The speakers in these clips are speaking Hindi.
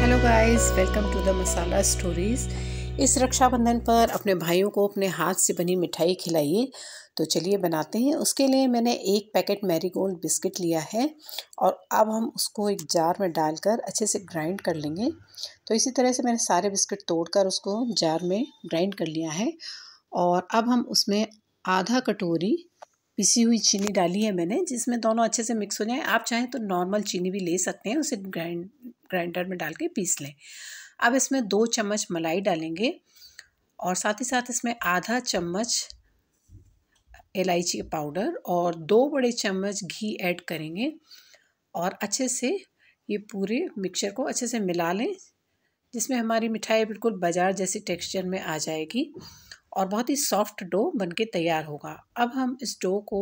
hello guys welcome to the Masala stories इस रक्षाबंधन पर अपने भाइयों को अपने हाथ से बनी मिठाई खिलाइए तो चलिए बनाते हैं उसके लिए मैंने एक पैकेट मैरीगोल्ड बिस्किट लिया है और अब हम उसको एक जार में डालकर अच्छे से ग्राइंड कर लेंगे तो इसी तरह से मैंने सारे बिस्किट तोड़कर उसको जार में ग्राइंड कर लिया है और अब हम उसमें आधा कटोरी पिसी हुई चीनी डाली है मैंने जिसमें दोनों अच्छे से मिक्स हो जाए आप चाहें तो नॉर्मल चीनी भी ले सकते हैं उसे ग्राइंड ग्राइंडर में डाल के पीस लें अब इसमें दो चम्मच मलाई डालेंगे और साथ ही साथ इसमें आधा चम्मच इलायची पाउडर और दो बड़े चम्मच घी ऐड करेंगे और अच्छे से ये पूरे मिक्सचर को अच्छे से मिला लें जिसमें हमारी मिठाई बिल्कुल बाजार जैसी टेक्सचर में आ जाएगी और बहुत ही सॉफ्ट डो बनके तैयार होगा अब हम इस डो को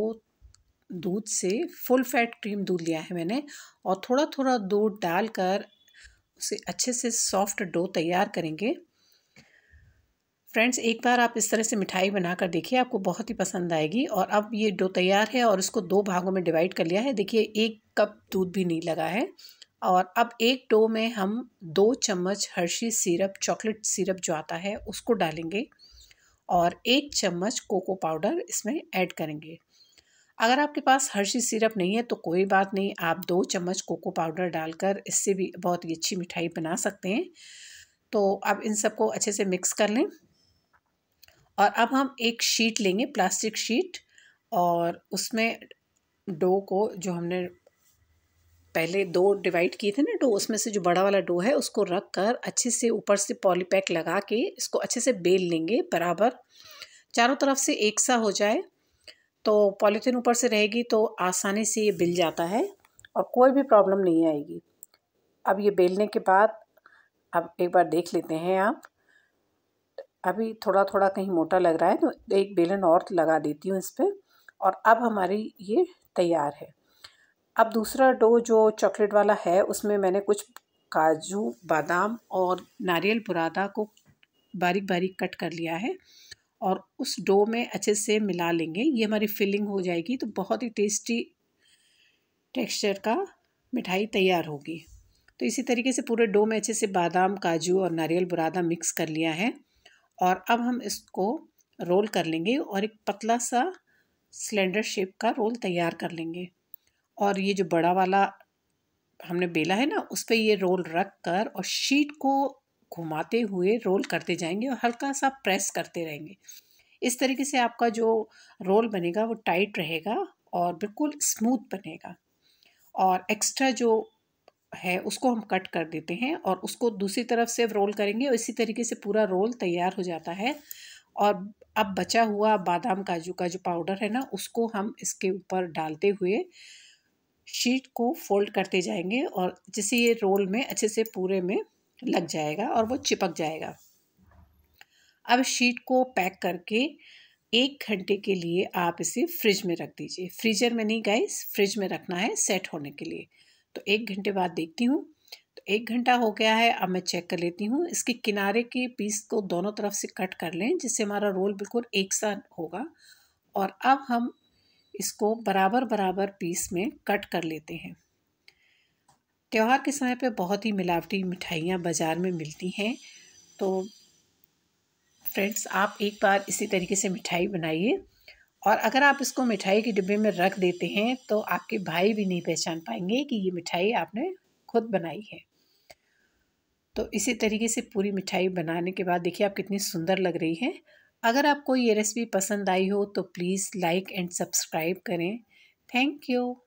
दूध से फुल फैट क्रीम दूध लिया है मैंने और थोड़ा थोड़ा दूध डालकर उसे अच्छे से सॉफ्ट डो तैयार करेंगे फ्रेंड्स एक बार आप इस तरह से मिठाई बनाकर देखिए आपको बहुत ही पसंद आएगी और अब ये डो तैयार है और इसको दो भागों में डिवाइड कर लिया है देखिए एक कप दूध भी नहीं लगा है और अब एक डो में हम दो चम्मच हर्षी सिरप चॉकलेट सिरप जो आता है उसको डालेंगे और एक चम्मच कोको पाउडर इसमें ऐड करेंगे अगर आपके पास हर्षी सिरप नहीं है तो कोई बात नहीं आप दो चम्मच कोको पाउडर डालकर इससे भी बहुत ही अच्छी मिठाई बना सकते हैं तो अब इन सबको अच्छे से मिक्स कर लें और अब हम एक शीट लेंगे प्लास्टिक शीट और उसमें डो को जो हमने पहले दो डिवाइड किए थे ना डो उसमें से जो बड़ा वाला डो है उसको रख कर अच्छे से ऊपर से पॉलीपैक लगा के इसको अच्छे से बेल लेंगे बराबर चारों तरफ से एक सा हो जाए तो पॉलीथीन ऊपर से रहेगी तो आसानी से ये बिल जाता है और कोई भी प्रॉब्लम नहीं आएगी अब ये बेलने के बाद अब एक बार देख लेते हैं आप अभी थोड़ा थोड़ा कहीं मोटा लग रहा है तो एक बेलन और लगा देती हूँ इस पर और अब हमारी ये तैयार है अब दूसरा डो जो चॉकलेट वाला है उसमें मैंने कुछ काजू बादाम और नारियल बुरादा को बारीक बारीक कट कर लिया है और उस डो में अच्छे से मिला लेंगे ये हमारी फिलिंग हो जाएगी तो बहुत ही टेस्टी टेक्सचर का मिठाई तैयार होगी तो इसी तरीके से पूरे डो में अच्छे से बादाम काजू और नारियल बुरादा मिक्स कर लिया है और अब हम इसको रोल कर लेंगे और एक पतला सा सिलेंडर शेप का रोल तैयार कर लेंगे और ये जो बड़ा वाला हमने बेला है ना उस पर ये रोल रख कर और शीट को घुमाते हुए रोल करते जाएंगे और हल्का सा प्रेस करते रहेंगे इस तरीके से आपका जो रोल बनेगा वो टाइट रहेगा और बिल्कुल स्मूथ बनेगा और एक्स्ट्रा जो है उसको हम कट कर देते हैं और उसको दूसरी तरफ से रोल करेंगे और इसी तरीके से पूरा रोल तैयार हो जाता है और अब बचा हुआ बादाम काजू का जो पाउडर है ना उसको हम इसके ऊपर डालते हुए शीट को फोल्ड करते जाएंगे और जिससे ये रोल में अच्छे से पूरे में लग जाएगा और वो चिपक जाएगा अब शीट को पैक करके एक घंटे के लिए आप इसे फ्रिज में रख दीजिए फ्रीजर में नहीं गाइस फ्रिज में रखना है सेट होने के लिए तो एक घंटे बाद देखती हूँ तो एक घंटा हो गया है अब मैं चेक कर लेती हूँ इसके किनारे के पीस को दोनों तरफ से कट कर लें जिससे हमारा रोल बिल्कुल एक सा होगा और अब हम इसको बराबर बराबर पीस में कट कर लेते हैं त्यौहार के समय पे बहुत ही मिलावटी मिठाइयाँ बाज़ार में मिलती हैं तो फ्रेंड्स आप एक बार इसी तरीके से मिठाई बनाइए और अगर आप इसको मिठाई के डिब्बे में रख देते हैं तो आपके भाई भी नहीं पहचान पाएंगे कि ये मिठाई आपने खुद बनाई है तो इसी तरीके से पूरी मिठाई बनाने के बाद देखिए आप कितनी सुंदर लग रही है अगर आपको ये रेसिपी पसंद आई हो तो प्लीज़ लाइक एंड सब्सक्राइब करें थैंक यू